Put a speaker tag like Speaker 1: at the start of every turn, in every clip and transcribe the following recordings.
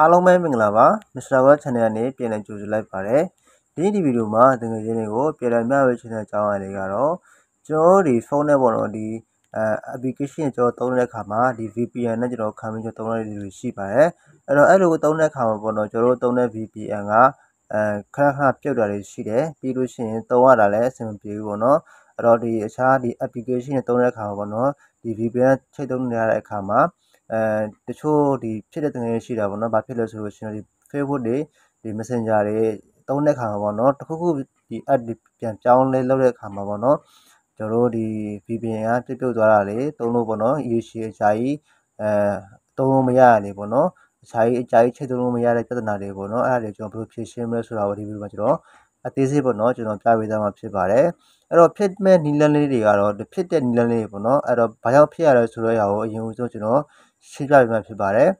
Speaker 1: အားလုံးပဲမင်္ဂလာပါ Mr. World Channel ကနေပြန်လည်ကြိုဆိုလိုက်ပါတယ်ဒီဒီဗီဒီယိုမှာတကယ်ရင်းတွေကိုပြန်လည်မျှဝေခြင်းတဲ့အကြောင်းအရာတွေကတော့ကျွန်တော်ဒီဖုန်းနဲ့ပေါ်တော့ဒီအဲ application ကျွန်တော်သုံးတဲ့အခါမှာဒီ VPN နဲ့ကျွန်တော်ခံပြီးကျွန်တော်သုံးရတဲ့လူတွေရှိပါတယ်အဲ့တော့အဲ့လိုသုံးတဲ့အခါမှာပေါ်တော့ကျွန်တော်သုံးတဲ့ VPN ကအဲခဏခဏပြုတ်တာတွေရှိတယ်ပြီးလို့ရှိရင်သုံးရတာလည်းအဆင်မပြေဘူးပေါ့နော်အဲ့တော့ဒီအခြားဒီ application နဲ့သုံးတဲ့အခါမှာပေါ့နော်ဒီ VPN ချိတ်သုံးနေရတဲ့အခါမှာအဲတချို့ဒီဖြစ်တဲ့တငယ်ရှိတာပေါ့နော်ဘာဖြစ်လဲဆိုလို့ရှိရင်ဒီ Facebook တွေဒီ Messenger တွေသုံးတဲ့ခါမှာပေါ့နော်တခုခုဒီ app တွေပြန်ပြောင်းလဲလုပ်တဲ့ခါမှာပေါ့နော်ကျွန်တော်တို့ဒီ VPN ကပြပြုတ်သွားတာလေသုံးလို့ပေါ့နော် UC အကြာကြီးအဲသုံးလို့မရရလေပေါ့နော်အကြာကြီးအကြာကြီးချိန်သုံးလို့မရတဲ့ပြဿနာတွေပေါ့နော်အဲ့ဒါတွေကျွန်တော်ဘယ်လိုဖြေရှင်းမလဲဆိုတာကိုဒီဗီဒီယိုမှာကျွန်တော်အသေးစိတ်ပေါ့နော်ကျွန်တော်ပြပေးသားမှာဖြစ်ပါတယ်အဲ့တော့ဖြစ်မဲ့နီလန်းလေးတွေကတော့ဖြစ်တဲ့နီလန်းလေးတွေပေါ့နော်အဲ့တော့ဘာကြောင့်ဖြစ်ရလဲဆိုတော့အရာကိုအရင်ဆုံးကျွန်တော်ရှင်းပြပေးမှာဖြစ်ပါတယ်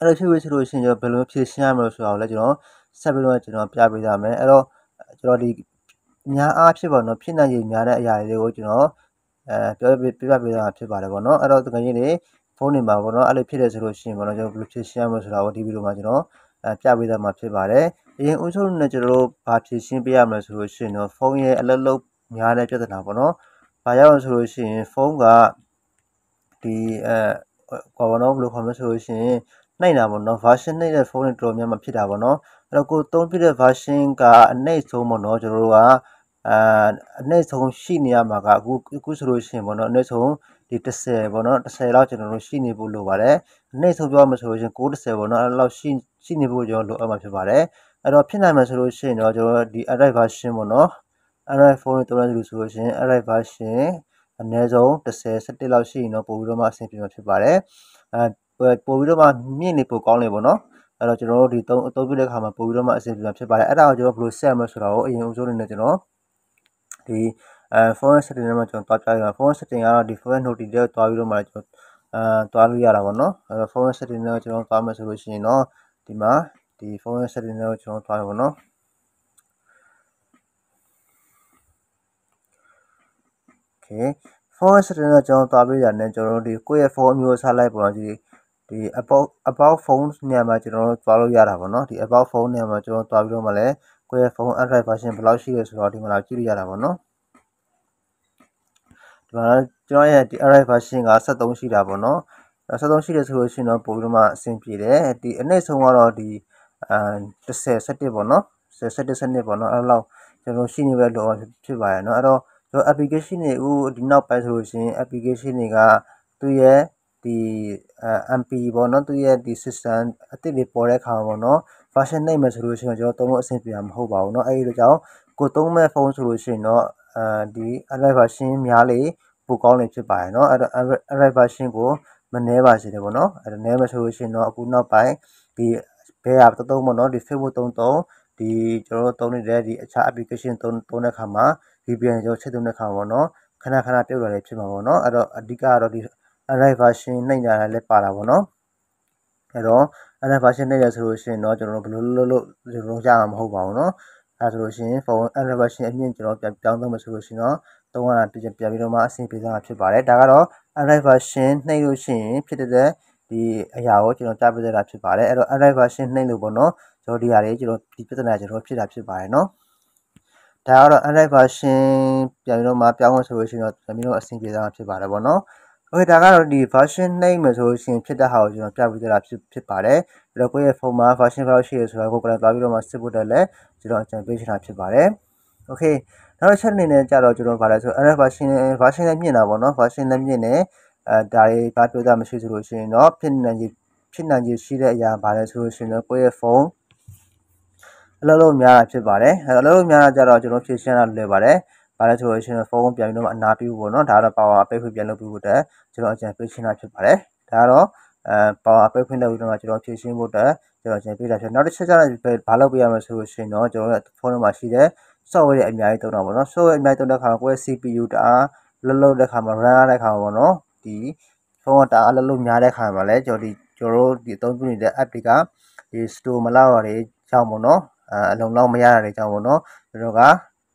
Speaker 1: အဲ့တော့ဖြည့်ဝေးဆိုလို့ရှိရင်ကျွန်တော်ဘယ်လိုဖြည့်ရှင်းရမလဲဆိုတာကိုလည်းကျွန်တော်ဆက်ပြီးတော့ကျွန်တော်ပြပေးသားမယ်အဲ့တော့ကျွန်တော်ဒီအများအားဖြစ်ပါတော့ဖြစ်နိုင်ရည်များတဲ့အရာတွေကိုကျွန်တော်အဲပြောပြပြပေးသားဖြစ်ပါတယ်ပေါ့နော်အဲ့တော့တကယ်ကြီးနေဖုန်းနေမှာပေါ့နော်အဲ့လိုဖြစ်တယ်ဆိုလို့ရှိရင်ပေါ့နော်ကျွန်တော်ဘယ်လိုဖြည့်ရှင်းရမလဲဆိုတာကိုဒီဗီဒီယိုမှာကျွန်တော်အဲပြပေးသားမှာဖြစ်ပါတယ်အရင်ဦးဆုံးနဲ့ကျွန်တော်တို့ဘာဖြည့်ရှင်းပေးရမလဲဆိုလို့ရှိရင်တော့ဖုန်းရဲ့အလက်လုတ်များတဲ့ပြဿနာပေါ့နော်။ဘာကြောင့်ဆိုလို့ရှိရင်ဖုန်းကဒီအဲကွာပေါ့နော်ဘယ်လိုခေါ်မလဲဆိုလို့ရှိရင်နှိုက်တာပေါ့နော် version နှိုက်တဲ့ဖုန်းတွေတော်တော်များများဖြစ်တာပေါ့နော်အဲ့တော့ကိုသုံးပြတဲ့ version ကအနှိမ့်ဆုံးပေါ့နော်ကျွန်တော်တို့ကအာအနှိမ့်ဆုံးရှိနေရမှာကအခုအခုဆိုလို့ရှိရင်ပေါ့နော်အနှိမ့်ဆုံးဒီ30ပေါ့နော်30လောက်ကျွန်တော်တို့ရှိနေဖို့လိုပါတယ်အနှိမ့်ဆုံးပြောမှဆိုလို့ရှိရင်90ပေါ့နော်အဲ့လောက်ရှိရှိနေဖို့ကျွန်တော်လိုအပ်မှာဖြစ်ပါတယ်အဲ့တော့ဖြစ်နိုင်မှာဆိုလို့ရှိရင်တော့ကျွန်တော်ဒီ array version ပေါ့နော် array phone တွေတော်တော်များများဆိုလို့ရှိရင် array version အနည်းဆုံး30 17လောက်ရှိရင်တော့ပို့ပြီးတော့မှအဆင်ပြေမှာဖြစ်ပါတယ်အဲပို့ပြီးတော့မှမြင့်နေပို့ကောင်းလေပေါ့နော်အဲ့တော့ကျွန်တော်တို့ဒီသုံးအသုံးပြုတဲ့အခါမှာပို့ပြီးတော့မှအဆင်ပြေမှာဖြစ်ပါတယ်အဲ့ဒါကိုကျွန်တော်ဘယ်လိုဆက်မလဲဆိုတာကိုအရင်အဆုံးအနေနဲ့ကျွန်တော်ဒီအဲ phone setting ထဲမှာကျွန်တော်တွားပြရအောင် phone setting ကတော့ဒီ phone note တွေတွားပြီးတော့မှကျွန်တော်အဲတွားလို့ရတာပေါ့နော်အဲ့တော့ phone setting ထဲကိုကျွန်တော်တွားမယ်ဆိုလို့ရှိရင်တော့ဒီမှာဒီ phone setting ထဲကိုကျွန်တော်တွားရပါတော့โอเค font setting တော့ကျွန်တော်သွားပေးတာနဲ့ကျွန်တော်ဒီကိုယ့်ရဲ့ font အမျိုးအစားလိုက်ပုံစံကြီးဒီ about about phone နေရာမှာကျွန်တော်တို့သွားလို့ရတာပေါ့နော်ဒီ about phone နေရာမှာကျွန်တော်သွားပြီးတော့မှလည်းကိုယ့်ရဲ့ phone android version ဘယ်လောက်ရှိလဲဆိုတော့ဒီမှာလာကြည့်လို့ရတာပေါ့နော်ဒီမှာကျွန်တော်ရဲ့ဒီ android version က73ရှိတာပေါ့နော်73ရှိတယ်ဆိုလို့ရှိရင်တော့ပို့ပြီးတော့မှအဆင်ပြေတယ်ဒီအနည်းဆုံးကတော့ဒီအာ30 17ပေါ့နော်17 17ပေါ့နော်အဲ့လောက်ကျွန်တော်ရှိနေပဲလို့ဖြစ်ပါရဲ့နော်အဲ့တော့ဆိုတော့ application တွေအခုဒီနောက်ပိုင်းဆိုလို့ရှိရင် application တွေကသူ့ရဲ့ဒီ MP ပေါ့နော်သူ့ရဲ့ဒီ system အစ်စ်တွေပေါ်တဲ့ခါမှာပေါ့နော် version နိုင်မယ်ဆိုလို့ရှိရင်ကျွန်တော်တို့အဆင်ပြေမှာမဟုတ်ပါဘူးเนาะအဲဒီလိုကြောင့်ကိုသုံးမဲ့ဖုန်းဆိုလို့ရှိရင်တော့အဲဒီ alpha version များလေပိုကောင်းနေဖြစ်ပါတယ်เนาะအဲ့တော့ alpha version ကိုမနှဲပါစေနဲ့ပေါ့နော်အဲ့တော့နှဲမယ်ဆိုလို့ရှိရင်တော့အခုနောက်ပိုင်းဒီဘဲကတသုံးပေါ့နော်ဒီ Facebook 33ဒီကျွန်တော်တို့သုံးနေတဲ့ဒီအခြား application သုံးသုံးတဲ့ခါမှာ VPN ကျွန်တော်ချက်သုံးတဲ့ခါပေါ့နော်ခဏခဏပြုတ်လာလည်းဖြစ်မှာပေါ့နော်အဲ့တော့အဓိကတော့ဒီ arrive version နှိမ့်တာလည်းပါတာပေါ့နော်အဲ့တော့ arrive version နှိမ့်ရဆိုလို့ရှိရင်တော့ကျွန်တော်တို့ဘယ်လိုလုပ်လို့ကျွန်တော်ရမှာမဟုတ်ပါဘူးနော်အဲ့ဆိုလို့ရှိရင် phone arrive version အမြင့်ကျွန်တော်ပြန်ပြောင်းသုံးမယ်ဆိုလို့ရှိရင်တော့သုံးရတာပြန်ပြီးတော့မှအဆင်ပြေသွားမှာဖြစ်ပါတယ်ဒါကတော့ arrive version နှိမ့်လို့ရှိရင်ဖြစ်တဲ့ဒီအရာကိုကျွန်တော်ကြားပြသတာဖြစ်ပါတယ်အဲ့တော့ array version နှိမ့်လို့ပေါ့နော်ကျွန်တော်ဒီဟာတွေကျွန်တော်ဒီပြဿနာကျွန်တော်ဖြစ်တာဖြစ်ပါတယ်နော်ဒါကတော့ array version ပြန်ပြီးတော့မှပြောင်းလို့ဆိုလို့ရှိရင်တော့ပြန်ပြီးတော့အဆင်ပြေသွားမှာဖြစ်ပါတယ်ပေါ့နော် Okay ဒါကတော့ဒီ version နှိမ့်မယ်ဆိုလို့ရှိရင်ဖြစ်တဲ့ဟာကိုကျွန်တော်ပြပြသတာဖြစ်ဖြစ်ပါတယ်ပြီးတော့ကိုယ့်ရဲ့ phone မှာ version ဘယ်လောက်ရှိရဆိုတာကိုကိုယ်ကလာပြီးတော့မှစစ်ဖို့တက်လဲကျွန်တော်အကြံပေးချင်တာဖြစ်ပါတယ် Okay နောက်တစ်ချက်အနေနဲ့ကြတော့ကျွန်တော်ဗာလဲဆို error version version နဲ့မြင့်တာပေါ့နော် version နဲ့မြင့်တယ်အဲဒါတွေဘာပြောတာမရှိဆိုလို့ရှိရင်တော့ဖြစ်နိုင်ကြီးဖြစ်နိုင်ကြီးရှိတဲ့အရာဘာလဲဆိုလို့ရှိရင်တော့ကိုယ့်ရဲ့ဖုန်းအလုပ်လုပ်များတာဖြစ်ပါတယ်အဲအလုပ်လုပ်များတာကြတော့ကျွန်တော်ဖြည့်ရှင်းတာလွယ်ပါတယ်ဘာလဲဆိုလို့ရှိရင်ဖုန်းပြန်ပြီးတော့အနာပြဖို့ပေါ့နော်ဒါကတော့ power ပိတ်ခွင့်ပြန်လုပ်ပြီးဖို့အတွက်ကျွန်တော်အကြံပေးရှင်းတာဖြစ်ပါတယ်ဒါကတော့အဲ power ပိတ်ခွင့်လုပ်ပြီးတော့ကျွန်တော်ဖြည့်ရှင်းဖို့အတွက်ကျွန်တော်အကြံပေးတာဖြစ်နောက်တစ်ချက်ကျတော့ဘာလုပ်ပေးရမလဲဆိုလို့ရှိရင်တော့ကျွန်တော်ဖုန်းထဲမှာရှိတဲ့ software တွေအများကြီးသုံးတာပေါ့နော် software အများကြီးသုံးတဲ့အခါမှာကိုယ့် CPU တအားလုံးလုံးတဲ့အခါမှာ run ရတဲ့အခါမှာပေါ့နော်ဒီဖုန်းကတအားလုံးများတဲ့ခါမှာလည်းကျွန်တော်ဒီကျွန်တော်တို့ဒီအသုံးပြုနေတဲ့ app တွေကဒီ store မလောက်ရတဲ့ကြောင့်ပေါ့နော်အဲအလုံးလောက်မရတဲ့ကြောင့်ပေါ့နော်ကျွန်တော်က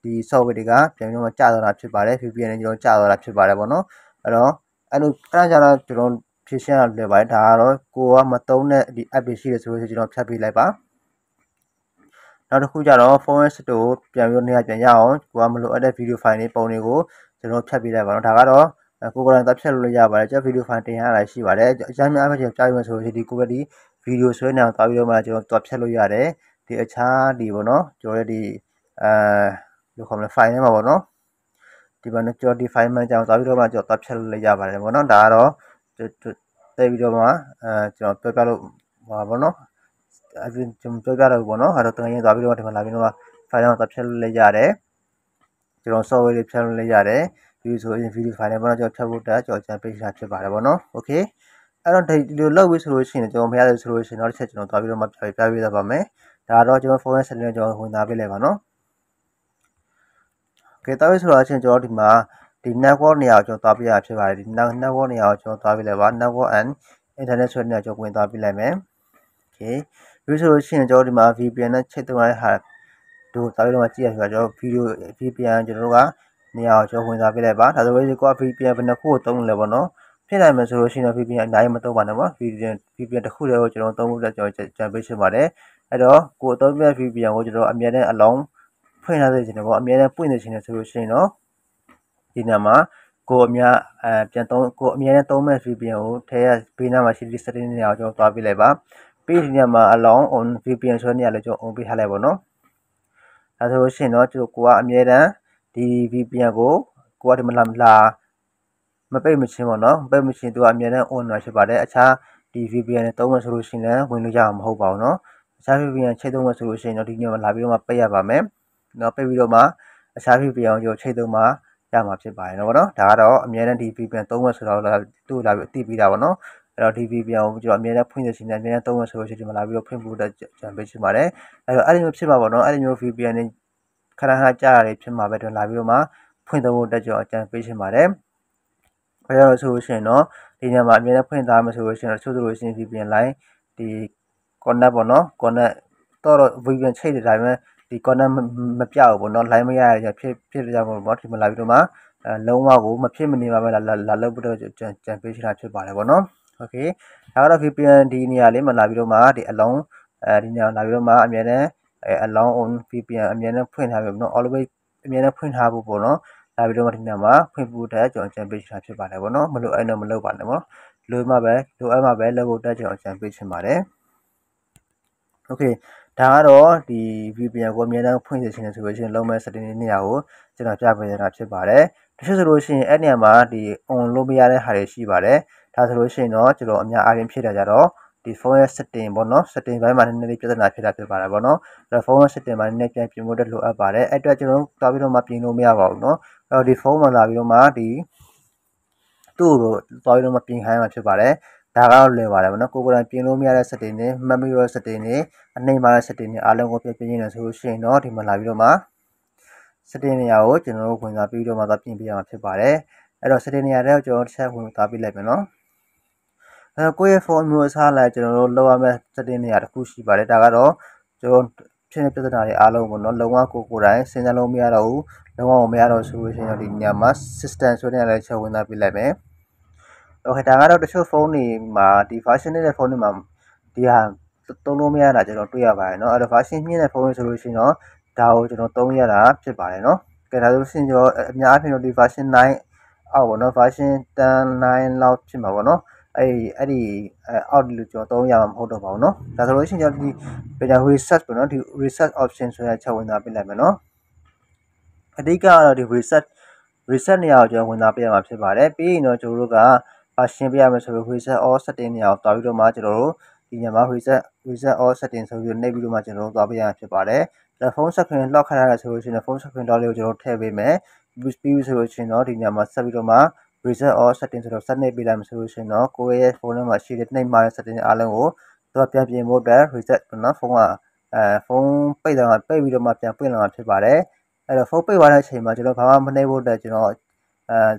Speaker 1: ဒီ software တွေကပြန်ပြီးတော့ကျသွားတာဖြစ်ပါတယ် VPN နဲ့ကျွန်တော်ကျသွားတာဖြစ်ပါတယ်ပေါ့နော်အဲ့တော့အဲ့လိုအဲ့ဒါကြတော့ကျွန်တော်ဖြည့်ရှင်းရလွယ်ပါတယ်ဒါကတော့ကိုကမသုံးတဲ့ဒီ app တွေရှိတယ်ဆိုလို့ကျွန်တော်ဖြတ်ပေးလိုက်ပါောက်တစ်ခုကျတော့ phone store ကိုပြန်ပြီးနေရာပြန်ရအောင်ကိုကမလိုအပ်တဲ့ video file တွေပုံတွေကိုကျွန်တော်ဖြတ်ပေးလိုက်ပါတော့ဒါကတော့ကိုယ်ကလည်းတပ်ဖြတ်လို့လည်းရပါတယ်ကျွန်တော်ဗီဒီယိုဖိုင်တင်ရတာရှိပါတယ်အကြမ်းများအဖြစ်ကြာယူမယ်ဆိုရင်ဒီကိုယ်ကဒီဗီဒီယိုဆွဲနေအောင်တာပြီးတော့မှကျွန်တော်တပ်ဖြတ်လို့ရတယ်ဒီအခြားဒီပေါ့နော်ကျွန်တော်ဒီအဲလိုခေါ်မလဲဖိုင်ထဲမှာပေါ့နော်ဒီမှာကျွန်တော်ဒီဖိုင်မှကျွန်တော်တာပြီးတော့မှကျွန်တော်တပ်ဖြတ်လို့လည်းရပါတယ်ပေါ့နော်ဒါကတော့တဲ့ပြီးတော့မှအဲကျွန်တော်ပြောပြလို့ပါပေါ့နော်အဲဒီကျွန်တော်ပြောပြတော့ပေါ့နော်အဲ့တော့တကယ်ရင်တာပြီးတော့ဒီမှာလာပြီးတော့ဖိုင်ထဲမှာတပ်ဖြတ်လို့လည်းရတယ်ကျွန်တော် software တွေဖြတ်လို့လည်းရတယ်ဒီဆိုရင် video file ပေါ့နော်ကျွန်တော်ဖြတ်ဖို့တက်ကျွန်တော်ကြံပေးတာဖြစ်ပါတယ်ပေါ့နော် okay အဲ့တော့ဒီလိုလောက်ပြီးဆိုလို့ရှိရင်ကျွန်တော်ဖရားလို့ဆိုလို့ရှိရင်နောက်တစ်ချက်ကျွန်တော်သွားပြီးတော့မှပြပြပြပေးသွားပါမယ်ဒါတော့ကျွန်တော် phone ဆက်လက်ကျွန်တော်ဝင်သားပေးလိုက်ပါနော် okay သွားပြီးဆိုတော့ချင်းကျွန်တော်ဒီမှာဒီ network နေရာကိုကျွန်တော်သွားပြရဖြစ်ပါတယ်ဒီ network နေရာကိုကျွန်တော်သွားပြလိုက်ပါ network and internet ဆိုတဲ့နေရာကျွန်တော်ဝင်သွားပြလိုက်မယ် okay ပြီးဆိုလို့ရှိရင်ကျွန်တော်ဒီမှာ VPN နဲ့ချိတ်သွင်းရတဲ့ဟာတို့သွားပြီးတော့မှကြည့်ရဆိုတာကျွန်တော် video VPN ကျွန်တော်တို့ကနေရာကိုကျွန်တော်ဝင်စားပေးလိုက်ပါဒါဆိုရင်ကိုက VPN ဘယ်နှခုကိုသုံးလဲပေါ့နော်ဖြစ်နိုင်မယ်ဆိုလို့ရှိရင် VPN အများကြီးမသုံးပါနဲ့ပေါ့ VPN VPN တစ်ခုတည်းကိုကျွန်တော်သုံးဖို့လက်ကျွန်တော်ကြံပေးချင်ပါတယ်အဲ့တော့ကိုအသုံးပြ VPN ကိုကျွန်တော်အမြဲတမ်းအလောင်းဖွင့်ထားစေချင်တယ်ပေါ့အမြဲတမ်းပွင့်နေချင်တယ်ဆိုလို့ရှိရင်တော့ဒီနေရာမှာကိုအများအပြန်သုံးကိုအများနဲ့သုံးမဲ့ VPN ကိုထဲရဘေးနားမှာရှိတဲ့ setting တွေအောင်ကျွန်တော်သွားပြလိုက်ပါပြီးဒီညမှာ along on VPN ဆိုတဲ့နေရာလေးကျွန်တော် on ပေးထားလိုက်ပါတော့ဒါဆိုလို့ရှိရင်တော့ကျွန်တော်ကိုကအများတန်းဒီ VPN ကိုကိုကဒီမလာမလာမပိတ်မချင်းပေါ့နော်မပိတ်မချင်းသူကအမြဲတမ်း on ဖြစ်ပါတယ်အခြားဒီ VPN နဲ့သုံးမယ်ဆိုလို့ရှိရင်လည်းဝင်လို့ရမှာမဟုတ်ပါဘူးနော်အခြား VPN ချိန်သုံးမယ်ဆိုလို့ရှိရင်တော့ဒီညမှာလာပြီးတော့မှပိတ်ရပါမယ်နော်ပိတ်ပြီးတော့မှအခြား VPN ကိုချိန်သုံးမှာရမှာဖြစ်ပါတယ်နော်ဗောနော်ဒါကတော့အမြဲတမ်းဒီ VPN သုံးမယ်ဆိုတော့သူ့လာပြီးအသိပေးတာဗောနော်အဲ့တော့ဒီ VPN ကိုကျွန်တော်အမြဲတမ်းဖွင့်နေစီနေအမြဲတမ်းသုံးမယ်ဆိုလို့ရှိရင်ဒီမှာလာပြီးတော့ဖွင့်ဖို့အတွက်ကြံပေးချင်ပါတယ်အဲ့တော့အဲ့ဒီမျိုးဖြစ်မှာဗောနော်အဲ့ဒီမျိုး VPN နဲ့ခဏခဏကြားရတယ်ဖြစ်မှာပဲတွင်လာပြီးတော့မှဖွင့်သုံးဖို့တက်ကြအကြံပေးရှင်ပါတယ်။အဲဒါဆိုလို့ရှိရင်တော့ဒီညမှာအမြဲတမ်းဖွင့်သားမယ်ဆိုလို့ရှိရင်တော့ဆိုဆိုလို့ရှိရင် VPN line ဒီ connect ပေါ့နော် connect တော့ VPN ချိန်တဲ့အချိန်မှာဒီ connect မပြောက်ဘူးပေါ့နော် line မရရဖြစ်ဖြစ်ကြမှာပေါ့ဒီမှာလာပြီးတော့မှအဲလုံးဝကိုမဖြစ်မနေပါပဲလာလာလောက်ပြီးတော့ကြံကြံပေးချင်တာဖြစ်ပါတယ်ပေါ့နော်။ Okay ဒါကတော့ VPN ဒီနေရာလေးမှာလာပြီးတော့မှဒီအလုံးအဲဒီနေရာလာပြီးတော့မှအမြဲတမ်းအဲ allow on VPN အမြဲတမ်းဖွင့်ထားပြီးပေါ့နော် always အမြဲတမ်းဖွင့်ထားဖို့ပေါ့နော်ဒါပြီးတော့ဒီနေ့မှာဖွင့်ဖို့တက်ကျွန်တော်ချန်ပေးချင်တာဖြစ်ပါတယ်ပေါ့နော်မလို့အဲ့တော့မလို့ပါနဲ့ပေါ့လိုမှပဲလိုအပ်မှပဲလက်ဖို့တက်ကျွန်တော်ချန်ပေးချင်ပါတယ် okay ဒါကတော့ဒီ VPN ကိုအမြဲတမ်းဖွင့်နေခြင်းဆိုလို့ရှိရင်လုံးမဲ့ setting နေရာကိုကျွန်တော်ပြပေးနေတာဖြစ်ပါတယ်တချို့ဆိုလို့ရှိရင်အဲ့နေရာမှာဒီ on လုပ်မရတဲ့ဟာတွေရှိပါတယ်ဒါဆိုလို့ရှိရင်တော့ကျွန်တော်အများအားဖြင့်ဖြစ်တာကြတော့ဒီ phone ရဲ့ setting ပေါ့နော် setting ဘိုင်းမှာနည်းနည်းလေးပြဿနာဖြစ်တာဖြစ်ပါတယ်ပေါ့နော်အဲ့တော့ phone ရဲ့ setting မှာနည်းနည်းပြန်ပြင်ဖို့အတွက်လိုအပ်ပါတယ်အဲ့အတွက်ကျွန်တော်တို့တွားပြီးတော့မှပြင်လို့မရပါဘူးနော်အဲ့တော့ဒီ phone မှာလာပြီးတော့မှဒီသူ့ကိုတွားပြီးတော့မှပြင်ခိုင်းမှာဖြစ်ပါတယ်ဒါကတော့လွယ်ပါတယ်ဗောနော်ကိုကိုယ်တိုင်ပြင်လို့မရတဲ့ setting တွေ memory ရော setting တွေအနှိမ်ပါတဲ့ setting တွေအားလုံးကိုပြင်ပြင်နေဆိုလို့ရှိရင်တော့ဒီမှာလာပြီးတော့မှ setting နေရာကိုကျွန်တော်တို့ဝင်စားပြီးတော့မှသွားပြင်ပြရမှာဖြစ်ပါတယ်အဲ့တော့ setting နေရာတွေကိုကျွန်တော်တစ်ချက်ဝင်စားပြလိုက်မယ်နော်အဲကိုယ့်ရဲ့ form မျိုးအစားလိုက်ကျွန်တော်တို့လောက်ရမယ့် setting နေရာတစ်ခုရှိပါတယ်ဒါကတော့ကျွန်တော်ဖြစ်နေပြဿနာတွေအားလုံးပေါ့နော်လုံးဝကိုကိုယ်တိုင်စဉ်းစားလို့မရတော့ဘူးလုံးဝမရတော့ဆိုလို့ရှိရင်ဒီနေရာမှာ system ဆိုတဲ့နေရာလေးချက်ဝင်သားပြလိုက်မယ် okay ဒါကတော့တချို့ phone တွေမှာဒီ version နဲ့ phone တွေမှာဒီဟာတုံးလို့မရတာကျွန်တော်တွေ့ရပါတယ်เนาะအဲ့တော့ version မြင့်တဲ့ phone တွေဆိုလို့ရှိရင်တော့ဒါကိုကျွန်တော်သုံးရတာဖြစ်ပါတယ်เนาะကဲဒါဆိုလို့ရှိရင်ကျွန်တော်အများအားဖြင့်တော့ဒီ version 9အောက်ပေါ့เนาะ version 10 9လောက်ဖြစ်မှာပေါ့เนาะအဲ့ဒီအဲ့ဒီ out လို့ကျွန်တော်သုံးရမှာမဟုတ်တော့ပါဘူးเนาะဒါဆိုလို့ရှိရင်ကျွန်တော်ဒီ beta research ပေါ့เนาะဒီ research option ဆိုတဲ့ချက်ဝင်သွားပြလိုက်မယ်เนาะအဓိကကတော့ဒီ research research နေရာကိုကျွန်တော်ဝင်သွားပြရမှာဖြစ်ပါတယ်ပြီးရင်တော့ကျွန်တော်တို့က version ပြရမယ်ဆိုပြီး research all setting နေရာကိုတွားပြီးတော့မှကျွန်တော်တို့ဒီညမှာ reset reset all setting ဆိုပြီးနှိပ်ပြီးတော့မှကျွန်တော်တို့သွားပေးရမှာဖြစ်ပါတယ်ဒါဖုန်း screen lock ခရတာဆိုလို့ရှိရင်ဖုန်း screen lock လေးကိုကျွန်တော်ထည့်ပေးမယ် USB ဆိုလို့ရှိရင်တော့ဒီညမှာဆက်ပြီးတော့မှ reset all setting ဆိုတော့ set နှိပ်ပေးလိုက်မှဆိုလို့ရှိရင်တော့ကိုယ့်ရဲ့ phone ထဲမှာရှိတဲ့နှိပ်မှတဲ့ setting အားလုံးကိုသူကပြန်ပြင်ဖို့အတွက် reset နော်ဖုန်းကအဲဖုန်းပိတ်တာမှပိတ်ပြီးတော့မှပြန်ပွင့်လာမှာဖြစ်ပါတယ်အဲ့တော့ဖုန်းပိတ်သွားတဲ့အချိန်မှာကျွန်တော်ဘာမှမနှိပ်ဖို့အတွက်ကျွန်တော်အဲ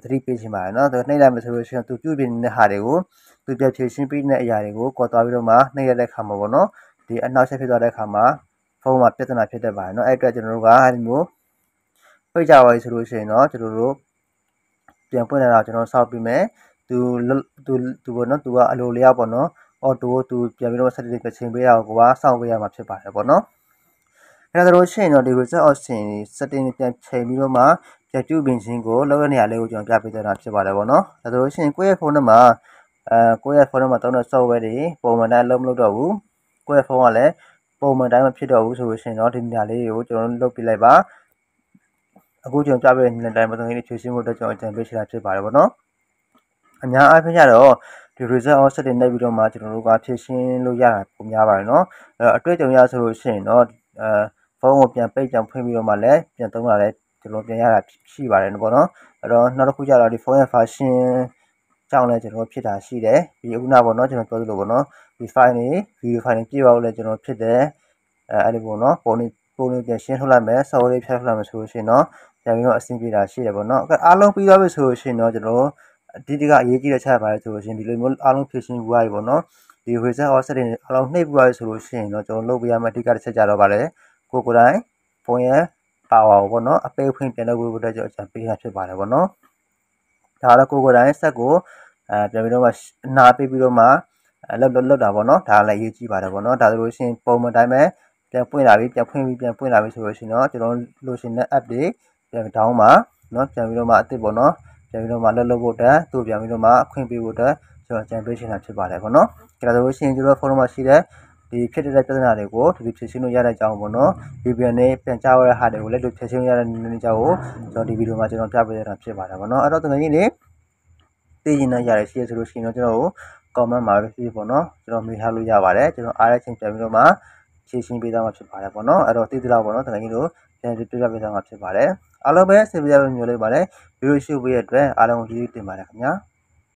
Speaker 1: သတိပေးချင်ပါတယ်နော်သူနှိပ်လိုက်မှဆိုလို့ရှိရင်သူပြုတ်ပြနေတဲ့ဟာတွေကိုသူပြဖြည့်ရှင်းပေးတဲ့အရာတွေကိုကော်သွားပြီးတော့မှနှိပ်ရတဲ့ခါမှာပေါ့နော်ဒီအနောက်ဆက်ဖြစ်သွားတဲ့ခါမှာဖုန်းမှာပြဿနာဖြစ်တတ်ပါတယ်နော်အဲ့အတွက်ကျွန်တော်တို့ကအဲဒီမျိုးပိတ်ကြပါပြီဆိုလို့ရှိရင်တော့ကျွန်တော်တို့ပြန်ပွင့်လာတာကျွန်တော်စောင့်ပြီးမယ်သူသူသူပေါ့နော်သူကအလိုလျောက်ပေါ့နော်အော်တိုသူ ပြန်ပြီးတော့ဆက်တက်ပြင်ပေးတာကိုကစောင့်ပေးရမှာဖြစ်ပါတယ်ပေါ့နော်အဲ့ဒါတို့ရှင်းတော့ဒီ reset option setting ပြန်ချိန်ပြီးတော့မှပြတူပင်ချင်းကိုလောက်ရနေရလေးကိုကျွန်တော်ပြပေးသွားတာဖြစ်ပါတယ်ပေါ့နော်ဒါဆိုလို့ရှရင်ကိုယ့်ရဲ့ဖုန်းထဲမှာအဲကိုယ့်ရဲ့ဖုန်းထဲမှာတောင်းတဲ့ software တွေပုံမှန်တိုင်းလုံးမလုပ်တော့ဘူးကိုယ့်ရဲ့ဖုန်းကလည်းပုံမှန်တိုင်းမဖြစ်တော့ဘူးဆိုလို့ရှရင်တော့ဒီနေရာလေးကိုကျွန်တော်လုတ်ပြလိုက်ပါအခုကျွန်တော်ကြားပြတဲ့ညနေတိုင်းပုံစံလေးဖြည့်ဆင်းဖို့အတွက်ကျွန်တော်အကြံပေးချင်တာဖြစ်ပါတယ်ဗောနော်အများအားဖြင့်ကတော့ဒီ result offset တွေနှိပ်ပြီးတော့မှကျွန်တော်တို့ကဖြည့်ရှင်းလို့ရတာပုံများပါတယ်နော်အဲအတွေ့အကြုံရဆိုလို့ရှိရင်တော့အဲဖုန်းကိုပြန်ပိတ်ပြန်ဖွင့်ပြီးတော့မှလည်းပြန်သုံးလာလည်းကျွန်တော်ပြန်ရတာရှိပါတယ်ဗောနော်အဲ့တော့နောက်တစ်ခုကျတော့ဒီဖုန်းရဲ့ version ကြောင့်လည်းကျွန်တော်ဖြစ်တာရှိတယ်ဒီအခုနောက်ပေါ့နော်ကျွန်တော်ပြောသလိုပေါ့နော်ဒီ file တွေ video file တွေပြည့်အောင်လည်းကျွန်တော်ဖြစ်တယ်အဲအဲ့ဒီပေါ့နော်ပုံတွေပုံလေးပြန်ရှင်းထုတ်လိုက်မယ် source လေးဖြတ်ထုတ်လိုက်မယ်ဆိုလို့ရှိရင်တော့ပြန်ပြီးတော့အဆင်ပြေတာရှိတယ်ပေါ့နော်အဲ့အားလုံးပြီးသွားပြီဆိုလို့ရှိရင်တော့ကျွန်တော်တို့အတိအကအရေးကြီးတဲ့ချက်ပါတယ်ဆိုလို့ရှိရင်ဒီလိုမျိုးအားလုံးဖြည့်ရှင်းပြီးသွားပြီပေါ့နော်ဒီ reset offset တွေအားလုံးနှိပ်ပြီးသွားပြီဆိုလို့ရှိရင်တော့ကျွန်တော်လုပ်ပြရမယ့်အဓိကတစ်ချက်ကြတော့ဗါလဲကိုကိုတိုင်းဖုန်းရဲ့ power ကိုပေါ့နော်အပေးဖွင့်ပြန်လုပ်ဖို့အတွက်ကျွန်တော်အကြံပေးတာဖြစ်ပါတယ်ပေါ့နော်ဒါကတော့ကိုကိုတိုင်းဆက်ကိုအဲပြန်ပြီးတော့မှနားပေးပြီးတော့မှလောက်လောက်လောက်တာပေါ့နော်ဒါလည်းအရေးကြီးပါတယ်ပေါ့နော်ဒါဆိုလို့ရှိရင်ပုံမှန်တိုင်းပဲပြန်ဖွင့်လာပြီပြန်ဖွင့်ပြီးပြန်ဖွင့်လာပြီဆိုလို့ရှိရင်တော့ကျွန်တော်လိုချင်တဲ့ app တွေပြန် down ပါเนาะပြန်ပြီးတော့မှအစ်စ်ပေါ့เนาะပြန်ပြီးတော့မှလက်လုပ်ဖို့အတွက်သူ့ပြန်ပြီးတော့မှအခွင့်ပေးဖို့အတွက်ကျွန်တော်ကြံပေးချင်တာဖြစ်ပါတယ်ပေါ့เนาะဒါဆိုလို့ရှိရင်ကျွန်တော် forum မှာရှိတဲ့ဒီဖြစ်တဲ့ပြဿနာတွေကိုဒီဖြေရှင်းလို့ရတဲ့အကြောင်းပေါ့နော် VPN နဲ့ပြန်ကြားရတဲ့ဟာတွေကိုလည်းဒီဖြေရှင်းလို့ရတဲ့နည်းနည်းကြောင်းကိုကျွန်တော်ဒီဗီဒီယိုမှာကျွန်တော်ပြပေးရတာဖြစ်ပါတယ်ပေါ့နော်အဲ့တော့တကယ်ကြီးလေသိရင်လည်းရတယ်ရှိရဆိုလို့ရှိရင်တော့ကျွန်တော်ကို comment မှာပဲဖြစ်ပေါ့နော်ကျွန်တော်မေးထားလို့ရပါတယ်ကျွန်တော်အားရချင်းပြန်ပြီးတော့မှရှင်းရှင်းပေးသားမှာဖြစ်ပါတယ်ပေါ့နော်အဲ့တော့သိသလားပေါ့နော်တကယ်ကြီးတို့ပြန်ပြပြပေးသားမှာဖြစ်ပါတယ်အားလုံးပဲဆေးပြရလို့ညွှန်လိုက်ပါတယ်ဗီဒီယိုရှုပ်ပေးရတဲ့အတွက်အားလုံးကိုကျေးဇူးတင်ပါတယ်ခင်ဗျာ